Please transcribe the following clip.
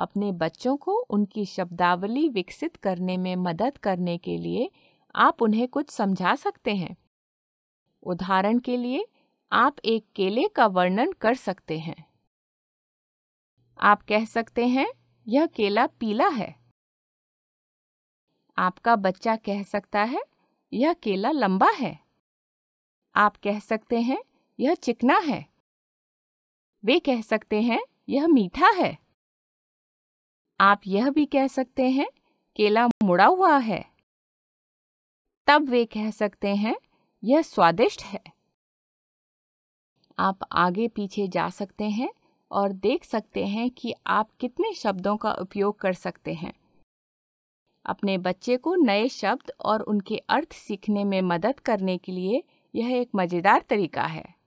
अपने बच्चों को उनकी शब्दावली विकसित करने में मदद करने के लिए आप उन्हें कुछ समझा सकते हैं उदाहरण के लिए आप एक केले का वर्णन कर सकते हैं आप कह सकते हैं यह केला पीला है आपका बच्चा कह सकता है यह केला लंबा है आप कह सकते हैं यह चिकना है वे कह सकते हैं यह मीठा है आप यह भी कह सकते हैं केला मुड़ा हुआ है तब वे कह सकते हैं यह स्वादिष्ट है आप आगे पीछे जा सकते हैं और देख सकते हैं कि आप कितने शब्दों का उपयोग कर सकते हैं अपने बच्चे को नए शब्द और उनके अर्थ सीखने में मदद करने के लिए यह एक मज़ेदार तरीका है